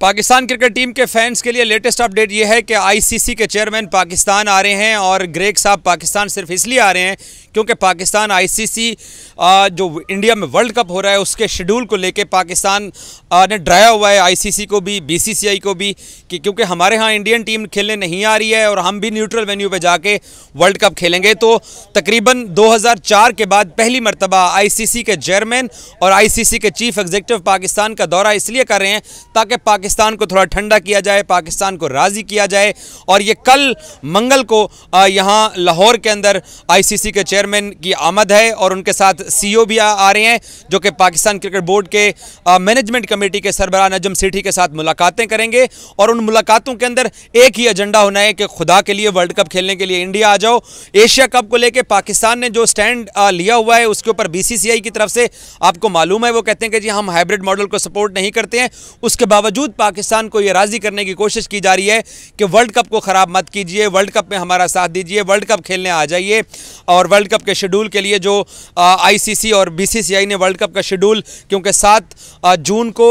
Pakistan cricket team के fans के लिए लेटेस्ट अपडेट ये है कि आईसीसी के चेयरमैन पाकिस्तान आ रहे हैं और ग्रेग साहब पाकिस्तान सिर्फ इसलिए आ रहे हैं क्योंकि पाकिस्तान आईसीसी जो इंडिया में वर्ल्ड कप हो रहा है उसके शेड्यूल को लेके पाकिस्तान ने डराया हुआ है आईसीसी को भी बीसीसीआई को भी कि क्योंकि हमारे यहाँ इंडियन टीम खेलने नहीं आ रही है और हम भी न्यूट्रल वेन्यू पर जाके वर्ल्ड कप खेलेंगे तो तकरीबन दो के बाद पहली मरतबा आई के चेयरमैन और आई के चीफ एग्जीक्यूटिव पाकिस्तान का दौरा इसलिए कर रहे हैं ताकि पाकिस्तान को थोड़ा ठंडा किया जाए पाकिस्तान को राज़ी किया जाए और ये कल मंगल को यहाँ लाहौर के अंदर आईसीसी के चेयरमैन की आमद है और उनके साथ सीईओ भी आ, आ रहे हैं जो कि पाकिस्तान क्रिकेट बोर्ड के मैनेजमेंट कमेटी के सरबरा नजम सेठी के साथ मुलाकातें करेंगे और उन मुलाकातों के अंदर एक ही एजेंडा होना है कि खुदा के लिए वर्ल्ड कप खेलने के लिए इंडिया आ जाओ एशिया कप को लेकर पाकिस्तान ने जो स्टैंड लिया हुआ है उसके ऊपर बी की तरफ से आपको मालूम है वो कहते हैं कि जी हम हाइब्रिड मॉडल को सपोर्ट नहीं करते हैं उसके बावजूद पाकिस्तान को ये राज़ी करने की कोशिश की जा रही है कि वर्ल्ड कप को ख़राब मत कीजिए वर्ल्ड कप में हमारा साथ दीजिए वर्ल्ड कप खेलने आ जाइए और वर्ल्ड कप के शेड्यूल के लिए जो आईसीसी और बीसीसीआई ने वर्ल्ड कप का शेड्यूल क्योंकि सात जून को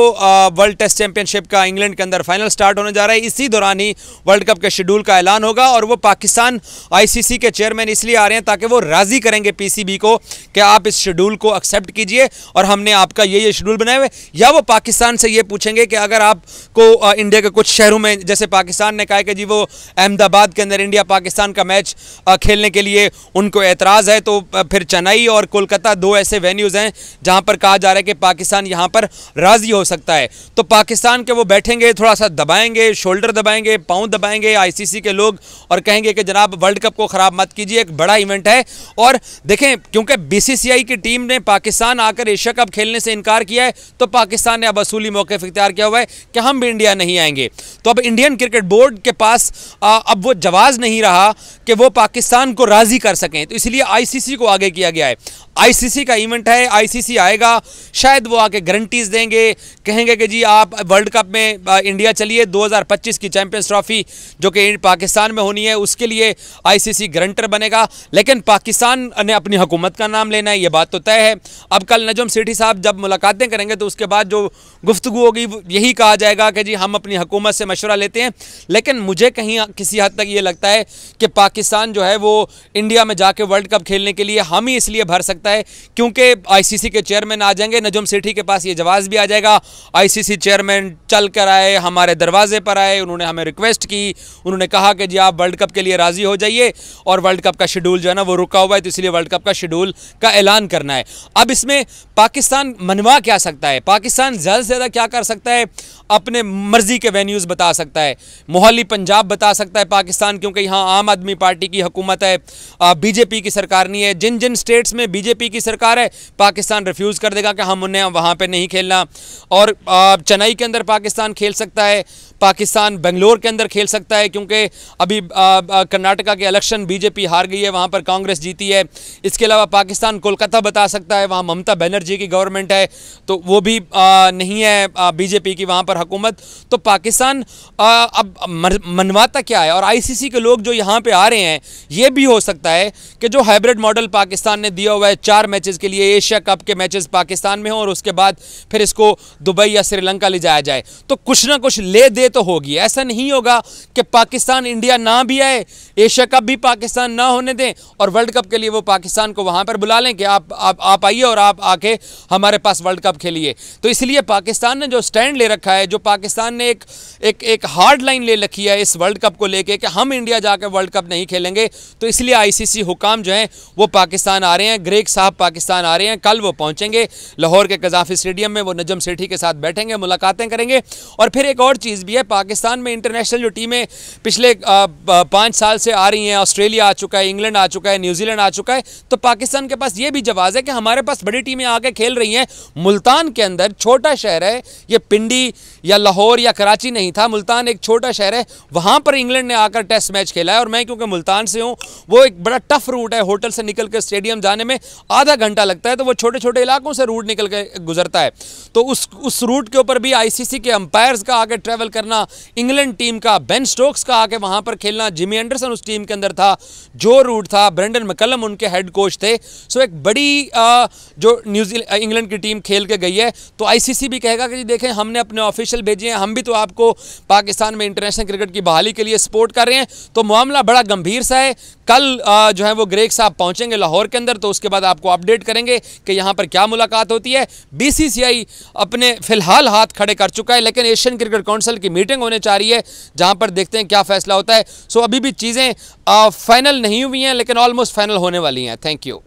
वर्ल्ड टेस्ट चैंपियनशिप का इंग्लैंड के अंदर फाइनल स्टार्ट होने जा रहा है इसी दौरान ही वर्ल्ड कप के शेड्यूल का ऐलान होगा और वो पाकिस्तान आईसीसी के चेयरमैन इसलिए आ रहे हैं ताकि वो राज़ी करेंगे पी को कि आप इस शेड्यूल को एक्सेप्ट कीजिए और हमने आपका ये ये शेड्यूल बनाए हुए या वो पाकिस्तान से ये पूछेंगे कि अगर आप को इंडिया के कुछ शहरों में जैसे पाकिस्तान ने कहा कि जी वो अहमदाबाद के अंदर इंडिया पाकिस्तान का मैच खेलने के लिए उनको एतराज़ है तो फिर चेन्नई और कोलकाता दो ऐसे वेन्यूज़ हैं जहाँ पर कहा जा रहा है कि पाकिस्तान यहाँ पर राज़ी हो सकता है तो पाकिस्तान के वो बैठेंगे थोड़ा सा दबाएंगे शोल्डर दबाएंगे पाँव दबाएंगे आईसीसी के लोग और कहेंगे कि जनाब वर्ल्ड कप को ख़राब मत कीजिए एक बड़ा इवेंट है और देखें क्योंकि बी की टीम ने पाकिस्तान आकर एशिया कप खेलने से इनकार किया है तो पाकिस्तान ने अब असूली मौके इख्तियार किया हुआ है कि हाँ, हम भी इंडिया नहीं आएंगे तो अब इंडियन क्रिकेट बोर्ड के पास आ, अब वो जवाब नहीं रहा कि वो पाकिस्तान को राज़ी कर सकें तो इसलिए आईसीसी को आगे किया गया है आईसीसी का इवेंट है आईसीसी आएगा शायद वो आके गारंटीज़ देंगे कहेंगे कि जी आप वर्ल्ड कप में इंडिया चलिए 2025 की चैंपियंस ट्रॉफी जो कि पाकिस्तान में होनी है उसके लिए आईसीसी गारंटर बनेगा लेकिन पाकिस्तान ने अपनी हुकूमत का नाम लेना है ये बात तो तय है अब कल नजम सेठी साहब जब मुलाकातें करेंगे तो उसके बाद जो गुफ्तु होगी यही कहा जाएगा कहेगा कि जी हम अपनी हुकूमत से मशवरा लेते हैं लेकिन मुझे कहीं किसी हद तक ये लगता है कि पाकिस्तान जो है वो इंडिया में जाके वर्ल्ड कप खेलने के लिए हम ही इसलिए भर सकता है क्योंकि आईसीसी के चेयरमैन आ जाएंगे नजम सेठी के पास ये जवाब भी आ जाएगा आईसीसी चेयरमैन चल कर आए हमारे दरवाजे पर आए उन्होंने हमें रिक्वेस्ट की उन्होंने कहा कि जी आप वर्ल्ड कप के लिए राज़ी हो जाइए और वर्ल्ड कप का शेड्यूल जो है ना वो रुका हुआ है तो इसलिए वर्ल्ड कप का शेड्यूल का ऐलान करना है अब इसमें पाकिस्तान मनवा क्या सकता है पाकिस्तान ज़्यादा से ज़्यादा क्या कर सकता है अपने मर्ज़ी के वेन्यूज़ बता सकता है मोहाली पंजाब बता सकता है पाकिस्तान क्योंकि यहाँ आम आदमी पार्टी की हुकूमत है बीजेपी की सरकार नहीं है जिन जिन स्टेट्स में बीजेपी की सरकार है पाकिस्तान रिफ्यूज़ कर देगा कि हम उन्हें वहाँ पर नहीं खेलना और चेन्नई के अंदर पाकिस्तान खेल सकता है पाकिस्तान बेंगलोर के अंदर खेल सकता है क्योंकि अभी कर्नाटका के इलेक्शन बीजेपी हार गई है वहाँ पर कांग्रेस जीती है इसके अलावा पाकिस्तान कोलकाता बता सकता है वहाँ ममता बनर्जी की गवर्नमेंट है तो वो भी आ, नहीं है बीजेपी की वहाँ पर हकूमत तो पाकिस्तान अब मनवाता क्या है और आईसीसी के लोग जो यहाँ पे आ रहे हैं ये भी हो सकता है कि जो हाइब्रिड मॉडल पाकिस्तान ने दिया हुआ है चार मैचेस के लिए एशिया कप के मैचेस पाकिस्तान में हों और उसके बाद फिर इसको दुबई या श्रीलंका ले जाया जाए तो कुछ ना कुछ ले दे तो होगी ऐसा नहीं होगा कि पाकिस्तान इंडिया ना भी आए एशिया कप भी पाकिस्तान ना होने दें और वर्ल्ड कप के लिए वो पाकिस्तान को वहाँ पर बुला लें कि आप आप, आप आइए और आप आके हमारे पास वर्ल्ड कप खेलिए तो इसलिए पाकिस्तान ने जो स्टैंड ले रखा है जो जो पाकिस्तान ने एक एक एक हार्ड लाइन ले रखी है इस वर्ल्ड कप को लेके कि हम इंडिया जाकर वर्ल्ड कप नहीं खेलेंगे तो इसलिए आईसीसी हुकाम जो हैं वो पाकिस्तान आ रहे हैं ग्रेक साहब पाकिस्तान आ रहे हैं कल वो पहुँचेंगे लाहौर के कजाफी स्टेडियम में वो नजम सेठी के साथ बैठेंगे मुलाकातें करेंगे और फिर एक और चीज़ भी है पाकिस्तान में इंटरनेशनल जो टीमें पिछले पाँच साल से आ रही हैं ऑस्ट्रेलिया आ चुका है इंग्लैंड आ चुका है न्यूजीलैंड आ चुका है तो पाकिस्तान के पास ये भी जवाब है कि हमारे पास बड़ी टीमें आके खेल रही हैं मुल्तान के अंदर छोटा शहर है ये पिंडी या लाहौर या कराची नहीं था मुल्तान एक छोटा शहर है वहाँ पर इंग्लैंड ने आकर टेस्ट मैच खेला है और मैं क्योंकि मुल्तान से हूँ वो एक बड़ा टफ रूट है होटल से निकल कर स्टेडियम जाने में आधा घंटा लगता है तो वो छोटे छोटे इलाकों से रूट निकल कर गुजरता है तो उस उस रूट के ऊपर भी आईसीसी के अंपायर्स का आके ट्रैवल करना इंग्लैंड टीम का बेन स्टोक्स का आके वहाँ पर खेलना जिमी एंडरसन उस टीम के अंदर था जो रूट था ब्रेंडन मकलम उनके हेड कोच थे सो एक बड़ी जो न्यूजीलैंड इंग्लैंड की टीम खेल के गई है तो आईसीसी भी कहेगा कि देखें हमने अपने ऑफिशियल पार्सल भेजिए हम भी तो आपको पाकिस्तान में इंटरनेशनल क्रिकेट की बहाली के लिए सपोर्ट कर रहे हैं तो मामला बड़ा गंभीर सा है कल जो है वो ग्रेक साहब पहुंचेंगे लाहौर के अंदर तो उसके बाद आपको अपडेट करेंगे कि यहाँ पर क्या मुलाकात होती है बीसीसीआई अपने फिलहाल हाथ खड़े कर चुका है लेकिन एशियन क्रिकेट काउंसिल की मीटिंग होने जा रही है जहाँ पर देखते हैं क्या फैसला होता है सो अभी भी चीज़ें फाइनल नहीं हुई हैं लेकिन ऑलमोस्ट फाइनल होने वाली हैं थैंक यू